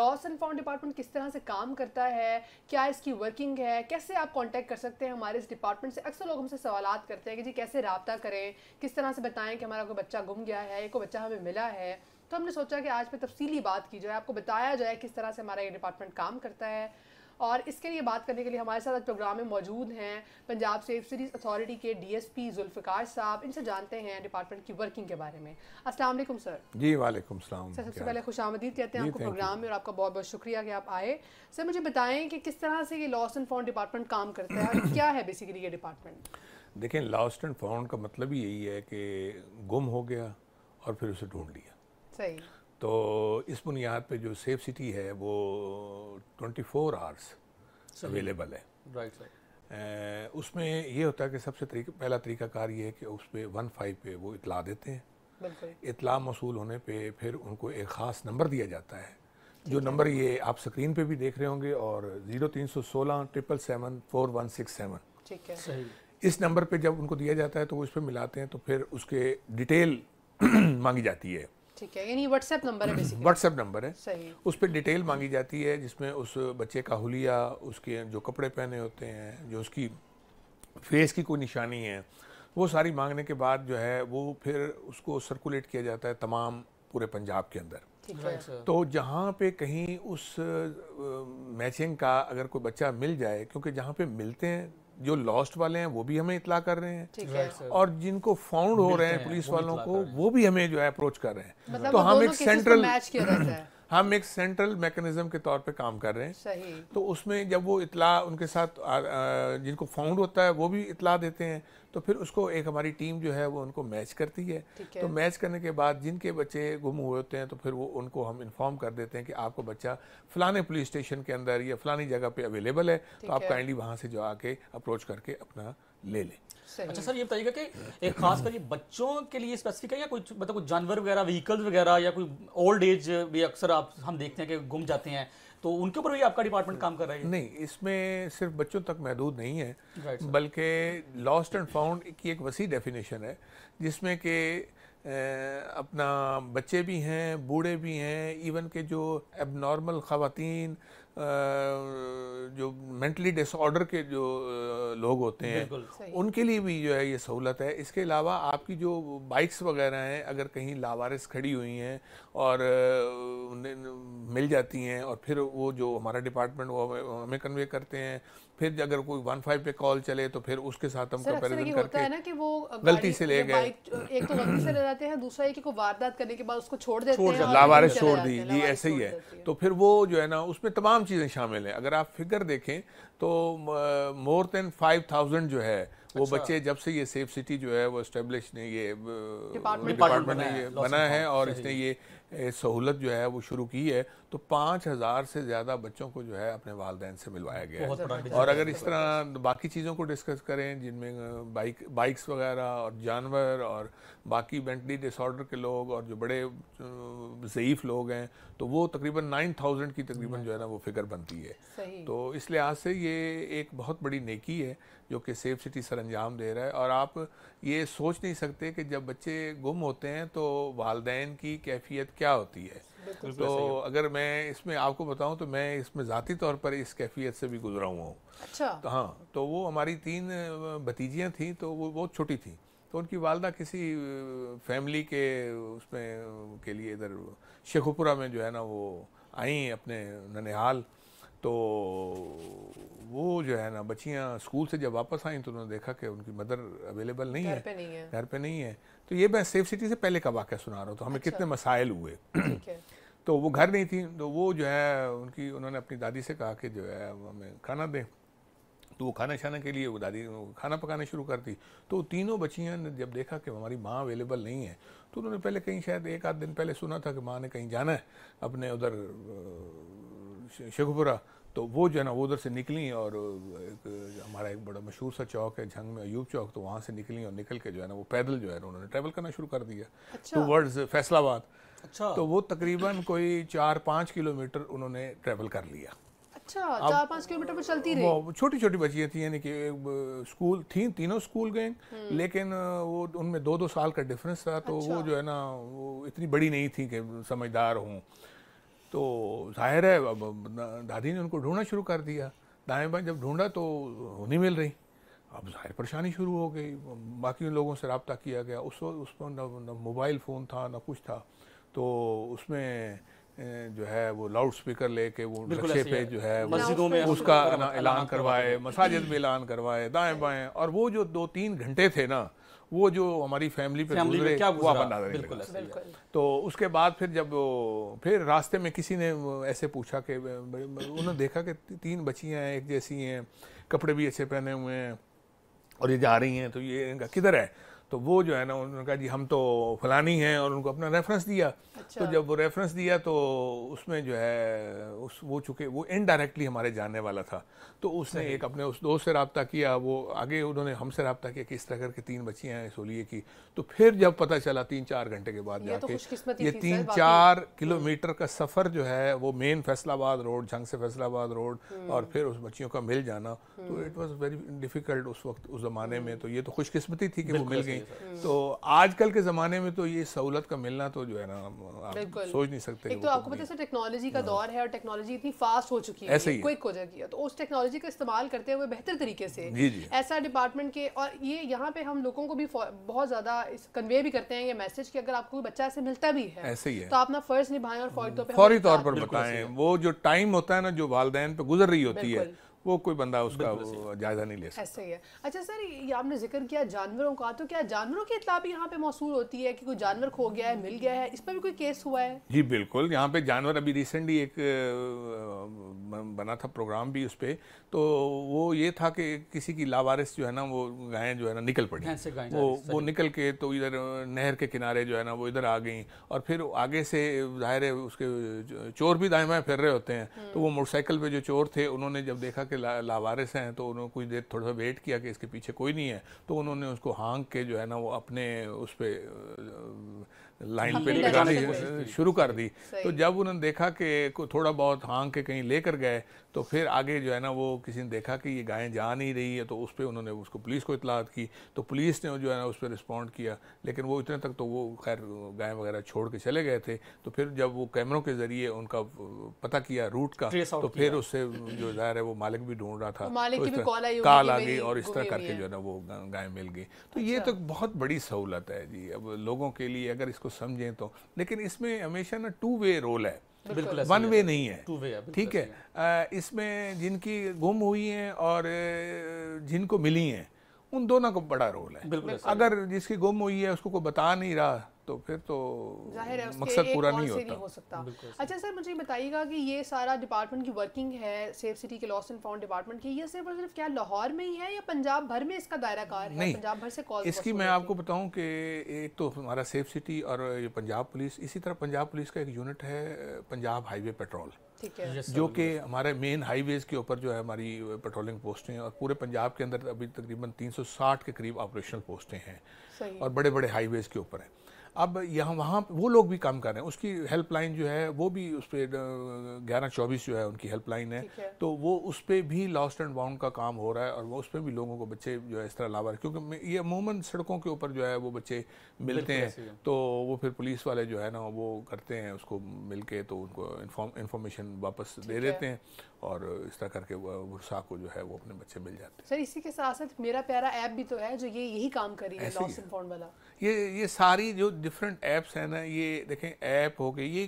Loss and found department किस तरह से काम करता है क्या इसकी वर्किंग है कैसे आप कॉन्टैक्ट कर सकते हैं हमारे इस डिपार्टमेंट से अक्सर लोग हमसे सवाल करते हैं कि जी कैसे रबता करें किस तरह से बताएं कि हमारा कोई बच्चा गुम गया है कोई बच्चा हमें मिला है तो हमने सोचा कि आज पे तफसीली बात की जाए आपको बताया जाए किस तरह से हमारा ये डिपार्टमेंट काम करता है और इसके लिए बात करने के लिए हमारे साथ प्रोग्राम में मौजूद हैं पंजाब सेफ सीरीज अथॉरिटी के डीएसपी जुल्फ़िकार साहब इनसे जानते हैं डिपार्टमेंट की वर्किंग के बारे में असल सर जी वालेकुम सलाम सर सबसे पहले खुश आमदीद कहते हैं आपको प्रोग्राम में और आपका बहुत बहुत शुक्रिया कि आप आए सर मुझे बताएं कि किस तरह से ये लॉस एंड फाउंड डिपार्टमेंट काम करता है क्या है बेसिकली ये डिपार्टमेंट देखें लॉस्ट एंड फाउंड का मतलब ही यही है कि गुम हो गया और फिर उसे ढूंढ लिया सही तो इस बुनियाद पे जो सेफ सिटी है वो 24 फोर आवर्स अवेलेबल है राइट राइट उसमें ये होता है कि सबसे तरीक, पहला तरीका कार ये है कि उस पर वन फाइव पे वो इतला देते हैं इतला मौसू होने पे फिर उनको एक ख़ास नंबर दिया जाता है जो नंबर ये आप स्क्रीन पे भी देख रहे होंगे और ज़ीरो तीन सौ सोलह triple seven four one six seven ठीक है इस नंबर पे जब उनको दिया जाता है तो वो इस पर मिलाते हैं तो फिर उसके डिटेल मांगी जाती है ठीक है यानी व्हाट्सएप नंबर है बेसिकली व्हाट्सएप नंबर है सही उस पर डिटेल मांगी जाती है जिसमें उस बच्चे का हुलिया उसके जो कपड़े पहने होते हैं जो उसकी फेस की कोई निशानी है वो सारी मांगने के बाद जो है वो फिर उसको सर्कुलेट किया जाता है तमाम पूरे पंजाब के अंदर तो जहाँ पे कहीं उस मैचिंग का अगर कोई बच्चा मिल जाए क्योंकि जहाँ पे मिलते हैं जो लॉस्ट वाले हैं वो भी हमें इतला कर रहे हैं और जिनको फाउंड हो रहे हैं पुलिस वालों को वो भी हमें जो है अप्रोच कर रहे हैं मतलब तो हम एक सेंट्रल हम एक सेंट्रल मैकेनिज्म के तौर पे काम कर रहे हैं सही तो उसमें जब वो इतला उनके साथ जिनको फाउंड होता है वो भी इतला देते हैं तो फिर उसको एक हमारी टीम जो है वो उनको मैच करती है, तो है। तो मैच करने के बाद जिनके बच्चे गुम हुए होते हैं तो फिर वो उनको हम इन्फॉर्म कर देते हैं कि आपको बच्चा फलाने पुलिस स्टेशन के अंदर या फलानी जगह पे अवेलेबल है तो आप काइंडली वहाँ से जो आके अप्रोच करके अपना ले लें अच्छा सर ये बताइएगा कि एक कर ये बच्चों के लिए स्पेसिफिक है या कोई मतलब कुछ जानवर वगैरह व्हीकल्स वगैरह या कोई ओल्ड एज भी अक्सर आप हम देखते हैं कि गुम जाते हैं तो उनके ऊपर भी आपका डिपार्टमेंट काम कर रहा है नहीं इसमें सिर्फ बच्चों तक महदूद नहीं है बल्कि लॉस्ट एंड फाउंड की एक वसी डेफिनेशन है जिसमें कि अपना बच्चे भी हैं बूढ़े भी हैं इवन के जो एबनॉर्मल ख़वातीन जो मेंटली डिसऑर्डर के जो लोग होते हैं उनके लिए भी जो है ये सहूलत है इसके अलावा आपकी जो बाइक्स वगैरह हैं अगर कहीं लावारिस खड़ी हुई हैं और मिल जाती हैं और फिर वो जो हमारा डिपार्टमेंट वो हमें कन्वे करते हैं फिर अगर कोई वन फाइव पे कॉल चले तो फिर उसके साथ हम कंपैरिजन करके होता है ना कि वो गलती से ले गए एक तो गलती से ले जाते हैं दूसरा ये कि को वारदात करने के बाद उसको छोड़ देते छोड़ हैं लावारिस छोड़ दी ये ऐसे ही है तो फिर वो जो है ना उसमें तमाम चीज़ें शामिल हैं अगर आप फिगर देखें तो मोर देन फाइव थाउजेंड जो है वो अच्छा। बच्चे जब से ये सेफ सिटी जो है वो इस्टेब्लिश ने ये डिपार्टमेंट ने ये बना है और इसने ये सहूलत जो है वो शुरू की है तो पाँच हज़ार से ज़्यादा बच्चों को जो है अपने वालदेन से मिलवाया गया है और अगर इस तरह बाकी चीज़ों को डिस्कस करें जिनमें बाइक बाइक्स वगैरह और जानवर और बाकी मेंटली डिसऑर्डर के लोग और जो बड़े ज़यीफ़ लोग हैं तो वो तकरीबन नाइन थाउजेंड की तकरीबन जो है ना वो फिगर बनती है तो इस लिहाज से ये एक बहुत बड़ी नेकी है जो कि सेफ सिटी सर अंजाम दे रहा है और आप ये सोच नहीं सकते कि जब बच्चे गुम होते हैं तो वालदेन की कैफियत क्या होती है तो अगर मैं इसमें आपको बताऊं तो मैं इसमें ज़ाती तौर पर इस कैफियत से भी गुजरा हुआ हूँ अच्छा तो हाँ तो वो हमारी तीन भतीजियाँ थीं तो वो बहुत छोटी थी तो उनकी वालदा किसी फैमिली के उसमें के लिए इधर शेखुपुरा में जो है ना वो आई अपने ननिहाल तो वो जो है ना बच्चियाँ स्कूल से जब वापस आई तो उन्होंने देखा कि उनकी मदर अवेलेबल नहीं है घर पे नहीं है तो ये मैं सेफ सिटी से पहले का वाक्य सुना रहा हूँ तो हमें अच्छा। कितने मसाइल हुए तो वो घर नहीं थी तो वो जो है उनकी उन्होंने अपनी दादी से कहा कि जो है हमें खाना दें तो वो खाना छाना के लिए वो दादी खाना पकाना शुरू कर दी तो तीनों बच्चियाँ ने जब देखा कि हमारी माँ अवेलेबल नहीं है तो उन्होंने पहले कहीं शायद एक आध दिन पहले सुना था कि माँ ने कहीं जाना है अपने उधर शेखुपुरा तो वो जो है ना वो उधर से निकली और एक हमारा एक बड़ा मशहूर सा चौक है झंग में अयूब चौक तो वहाँ से निकली और निकल के जो है ना वो पैदल जो है ना उन्होंने ट्रैवल करना शुरू कर दिया टू अच्छा। वर्ड्स फैसलाबाद अच्छा। तो वो तकरीबन कोई चार पाँच किलोमीटर उन्होंने ट्रैवल कर लिया अच्छा चार पाँच किलोमीटर पर चलती रही छोटी छोटी बच्चियाँ थी यानी कि स्कूल थी तीनों स्कूल गए हम्म। लेकिन वो उनमें दो दो साल का डिफरेंस था तो अच्छा। वो जो है ना वो इतनी बड़ी नहीं थी कि समझदार हूँ तो जाहिर है दादी ने उनको ढूंढना शुरू कर दिया दाएं बाएं जब ढूंढा तो नहीं मिल रही अब जाहिर परेशानी शुरू हो गई बाकी लोगों से रबता किया गया उस उस पर न मोबाइल फ़ोन था ना कुछ था तो उसमें जो है वो लाउड स्पीकर लेके वो नक्शे पे जो है मस्जिदों में उसका ऐलान करवाए मसाजिद में ऐलान करवाए दाएं बाएं और वो जो दो तीन घंटे थे ना वो जो हमारी फैमिली पे गुजरे वो अपन दादा बिल्कुल तो उसके बाद फिर जब फिर रास्ते में किसी ने ऐसे पूछा कि उन्होंने देखा कि तीन बच्चियां हैं एक जैसी हैं कपड़े भी अच्छे पहने हुए हैं और ये जा रही हैं तो ये इनका किधर है तो वो जो है ना उन्होंने कहा जी हम तो फलानी हैं और उनको अपना रेफरेंस दिया अच्छा। तो जब वो रेफरेंस दिया तो उसमें जो है उस वो चुके वो इनडायरेक्टली हमारे जाने वाला था तो उसने एक अपने उस दोस्त से रबता किया वो आगे उन्होंने हमसे रबता किया कि इस तरह करके तीन बच्चियाँ हैं सोलिए की तो फिर जब पता चला तीन चार घंटे के बाद तो जाके ये तीन चार हम्म। किलोमीटर का सफ़र जो है वो मेन फैसलाबाद रोड झंग से फैसलाबाद रोड हम्म। और फिर उस बच्चियों का मिल जाना तो इट वॉज़ वेरी डिफ़िकल्ट उस वक्त उस ज़माने में हम्म। तो ये तो खुशकस्मती थी कि वो मिल गई तो आजकल के ज़माने में तो ये सहूलत का मिलना तो जो है ना आप सोच नहीं सकते तो आपको पता टेक्नोलॉजी का हाँ। दौर है और टेक्नोलॉजी इतनी फास्ट हो चुकी है क्विक हो जाती है तो उस टेक्नोलॉजी टेक्नोलॉजी का इस्तेमाल करते हुए बेहतर तरीके से ऐसा डिपार्टमेंट के और ये यहाँ पे हम लोगों को भी बहुत ज़्यादा कन्वे भी करते हैं ये मैसेज कि अगर आपको बच्चा ऐसे मिलता भी है ऐसे ही है तो अपना फ़र्ज़ निभाएं और फौरी तौर पर फौरी तौर पर बताएं वो जो टाइम होता है ना जो वालदेन पे गुजर रही होती है वो कोई बंदा उसका जायजा नहीं ले सकता ऐसे ही है अच्छा सर ये आपने जिक्र किया जानवरों का तो क्या जानवरों की इतला भी यहाँ पे मौसू होती है कि कोई जानवर खो गया है मिल गया है इस पर भी कोई केस हुआ है जी बिल्कुल यहाँ पे जानवर अभी रिसेंटली एक बना था प्रोग्राम भी उस पर तो वो ये था कि किसी की लावारिस जो है ना वो गायें जो है ना निकल पड़ी हाँ, वो वो निकल के तो इधर नहर के किनारे जो है ना वो इधर आ गई और फिर आगे से जाहिर है उसके चोर भी दाएँ बाएँ फिर रहे होते हैं हम्म। तो वो मोटरसाइकिल पे जो चोर थे उन्होंने जब देखा के ला, लावारिस हैं तो उन्होंने कुछ देर थोड़ा सा वेट किया कि इसके पीछे कोई नहीं है तो उन्होंने उसको हाँक के जो है ना वो अपने उस पर लाइन पे लगाने शुरू कर दी तो जब उन्होंने देखा कि थोड़ा बहुत हांग के कहीं लेकर गए तो फिर आगे जो है ना वो किसी ने देखा कि ये गायें जा नहीं रही है तो उस पर उन्होंने उसको पुलिस को इतलात की तो पुलिस ने जो है ना उस पर रिस्पॉन्ड किया लेकिन वो इतने तक तो वो खैर गायें वगैरह छोड़ के चले गए थे तो फिर जब वो कैमरों के जरिए उनका पता किया रूट का तो फिर उससे जो जाहिर है वो मालिक भी ढूंढ रहा था तो काल आ गई और इस तरह करके जो है ना वो गायें मिल गई तो ये अच्छा। तो बहुत बड़ी सहूलत है जी अब लोगों के लिए अगर इसको समझें तो लेकिन इसमें हमेशा ना टू वे रोल है बिल्कुल वन वे नहीं है टू वे ठीक है, इसमें जिनकी गुम हुई हैं और जिनको मिली हैं उन दोनों का बड़ा रोल है अगर जिसकी गुम हुई है उसको कोई बता नहीं रहा तो फिर तो मकसद पूरा नहीं होता, हो सकता अच्छा सर मुझे बताइएगा कि ये सारा डिपार्टमेंट की वर्किंग है सेफ सिटी के लॉस एंड फाउंड डिपार्टमेंट की ये सिर्फ और सिर्फ क्या लाहौर में ही है या पंजाब भर में इसका दायरा कार है पंजाब भर से कॉल इसकी मैं आपको बताऊँ कि एक तो हमारा सेफ सिटी और ये पंजाब पुलिस इसी तरह पंजाब पुलिस का एक यूनिट है पंजाब हाईवे पेट्रोल जो कि हमारे मेन हाईवेज के ऊपर जो है हमारी पेट्रोलिंग पोस्टें हैं और पूरे पंजाब के अंदर अभी तकरीबन 360 के करीब ऑपरेशनल पोस्टें हैं और बड़े बड़े हाईवेज के ऊपर हैं अब यहाँ वहाँ वो लोग भी काम कर रहे हैं उसकी हेल्पलाइन जो है वो भी उस पर ग्यारह चौबीस जो है उनकी हेल्पलाइन है।, है तो वो उस पर भी लॉस्ट एंड बाउंड का काम हो रहा है और वो उस पर भी लोगों को बच्चे जो है इस तरह लावा क्योंकि ये अमूमन सड़कों के ऊपर जो है वो बच्चे मिलते हैं तो वो फिर पुलिस वाले जो है ना वो करते हैं उसको मिल तो उनको इन्फॉर्मेशन वापस दे देते हैं और इस तरह करके वर्षा को जो है वो अपने बच्चे मिल जाते हैं सर इसी के साथ साथ मेरा प्यारा ऐप भी तो है जो ये यही काम कर रही है एंड वाला ये ये सारी जो डिफरेंट ऐप्स हैं ना ये देखें ऐप हो गए ये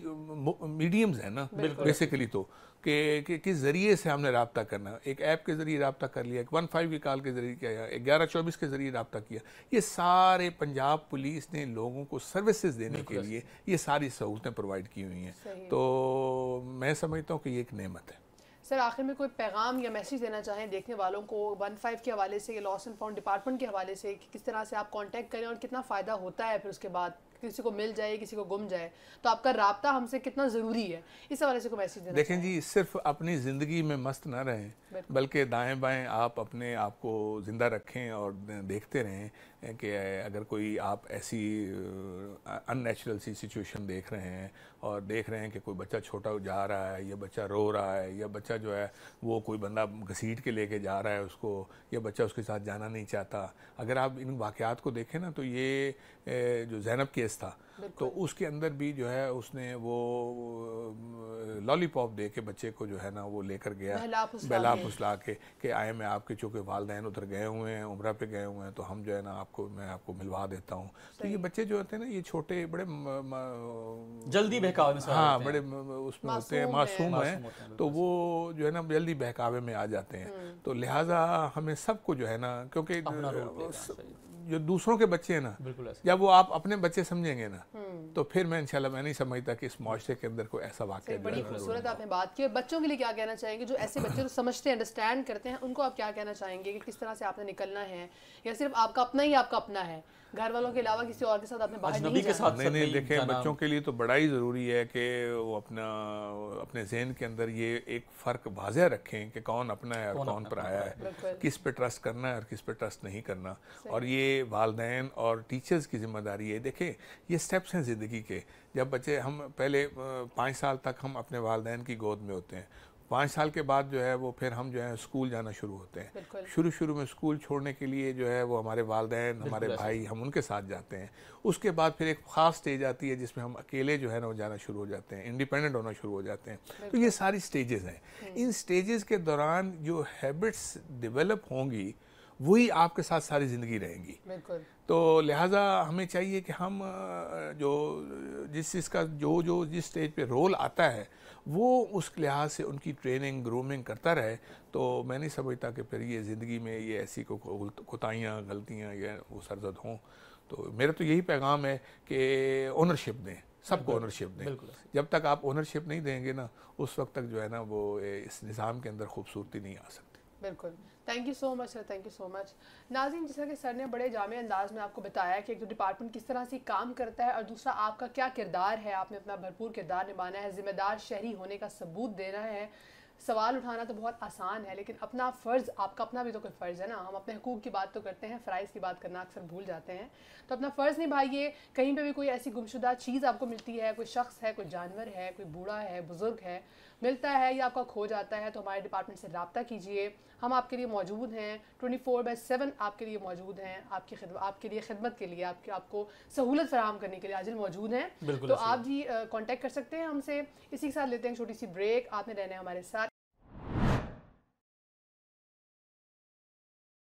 मीडियम्स हैं ना बेसिकली तो कि कि किस ज़रिए से हमने रबता करना एक ऐप के ज़रिए रबता कर लिया वन फाइव की कॉल के ज़रिए किया ग्यारह चौबीस के ज़रिए रबता किया ये सारे पंजाब पुलिस ने लोगों को सर्विसेज देने के लिए ये सारी सहूलतें प्रोवाइड की हुई हैं तो मैं समझता हूँ कि ये एक नेमत है सर आखिर में कोई पैगाम या मैसेज देना चाहें देखने वालों को वन फाइव के हवाले से लॉस एंड फाउंड डिपार्टमेंट के हवाले से कि किस तरह से आप कांटेक्ट करें और कितना फ़ायदा होता है फिर उसके बाद किसी को मिल जाए किसी को गुम जाए तो आपका रबता हमसे कितना ज़रूरी है इस हवाले से कोई मैसेज देना देखें जी सिर्फ अपनी ज़िंदगी में मस्त ना रहें बल्कि दाएँ बाएँ आप अपने आप को ज़िंदा रखें और देखते रहें कि अगर कोई आप ऐसी अननेचुरल सी सिचुएशन देख रहे हैं और देख रहे हैं कि कोई बच्चा छोटा जा रहा है या बच्चा रो रहा है या बच्चा जो है वो कोई बंदा घसीट के लेके जा रहा है उसको या बच्चा उसके साथ जाना नहीं चाहता अगर आप इन वाक़ात को देखें ना तो ये जो जैनब केस था तो उसके अंदर भी जो है उसने वो लॉलीपॉप दे के बच्चे को जो है ना वो लेकर गया बेला फुसला के कि आए मैं आपके चूँकि वालदेन उधर गए हुए हैं उम्र पे गए हुए हैं तो हम जो है ना आपको मैं आपको मिलवा देता हूँ तो ये बच्चे जो होते हैं ना ये छोटे बड़े जल्दी बहकावे में हाँ बड़े उसमें होते हैं मासूम हैं तो वो जो है ना जल्दी बहकावे में आ जाते हैं हम्म। तो लिहाजा हमें सबको जो है ना क्योंकि जो दूसरों के बच्चे हैं ना जब वो आप अपने बच्चे समझेंगे ना हम्म। तो फिर मैं इंशाल्लाह मैं नहीं समझता कि इस मुआरे के अंदर कोई ऐसा वाक्य बड़ी खूबसूरत आपने बात की बच्चों के लिए क्या कहना चाहेंगे जो ऐसे बच्चे जो समझते हैं अंडरस्टैंड करते हैं उनको आप क्या कहना चाहेंगे कि किस तरह से आपने निकलना है या सिर्फ आपका अपना ही आपका अपना है घर वालों के अलावा किसी और के साथ आपने बाहर नहीं के साथ नहीं नहीं देखें बच्चों के लिए तो बड़ा ही ज़रूरी है कि वो अपना अपने जहन के अंदर ये एक फ़र्क वाजह रखें कि कौन अपना है और कौन पराया है किस पे ट्रस्ट करना है और किस पे ट्रस्ट नहीं करना और ये वालदेन और टीचर्स की जिम्मेदारी है देखे ये स्टेप्स हैं ज़िंदगी के जब बच्चे हम पहले पाँच साल तक हम अपने वालदेन की गोद में होते हैं पाँच साल के बाद जो है वो फिर हम जो है स्कूल जाना शुरू होते हैं शुरू शुरू में स्कूल छोड़ने के लिए जो है वो हमारे वालदेन हमारे भाई हम उनके साथ जाते हैं उसके बाद फिर एक ख़ास स्टेज आती है जिसमें हम अकेले जो है ना वो जाना शुरू हो जाते हैं इंडिपेंडेंट होना शुरू हो जाते हैं तो ये सारी स्टेजेस हैं हम्म। इन स्टेजेस के दौरान जो हैबिट्स डिवेलप होंगी वही आपके साथ सारी ज़िंदगी रहेंगी बिल्कुल तो लिहाजा हमें चाहिए कि हम जो जिस इसका जो जो जिस स्टेज पे रोल आता है वो उस लिहाज से उनकी ट्रेनिंग ग्रूमिंग करता रहे तो मैं नहीं समझता कि फिर ये ज़िंदगी में ये ऐसी को कोताहियाँ गलतियाँ या वो सरजद हों तो मेरा तो यही पैगाम है कि ओनरशिप दें सबको ओनरशिप दें जब तक आप ओनरशिप नहीं देंगे ना उस वक्त तक जो है ना वो इस निज़ाम के अंदर खूबसूरती नहीं आ सकती बिल्कुल thank you so much sir thank you so much Nazim जैसा कि सर ने बड़े जाम अंदाज में आपको बताया कि एक तो डिपार्टमेंट किस तरह से काम करता है और दूसरा आपका क्या किरदार है आपने अपना भरपूर किरदार निभाना है ज़िम्मेदार शहरी होने का सबूत देना है सवाल उठाना तो बहुत आसान है लेकिन अपना फ़र्ज़ आपका अपना भी तो कोई फ़र्ज़ है ना हम अपने हकूक़ की बात तो करते हैं फ़राइज़ की बात करना अक्सर भूल जाते हैं तो अपना फ़र्ज़ निभाइए कहीं पर भी कोई ऐसी गुमशुदा चीज़ आपको मिलती है कोई शख्स है कोई जानवर है कोई बूढ़ा है बुज़ुर्ग है मिलता है या आपका खो जाता है तो हमारे डिपार्टमेंट से रबता कीजिए हम आपके लिए मौजूद हैं ट्वेंटी फोर बाई सेवन आपके लिए मौजूद हैं आपकी आपके लिए खिदमत के लिए आपके आपको सहूलत फराम करने के लिए आज मौजूद हैं तो आप जी कॉन्टेक्ट कर सकते हैं हमसे इसी के साथ लेते हैं छोटी सी ब्रेक आपने रहना है हमारे साथ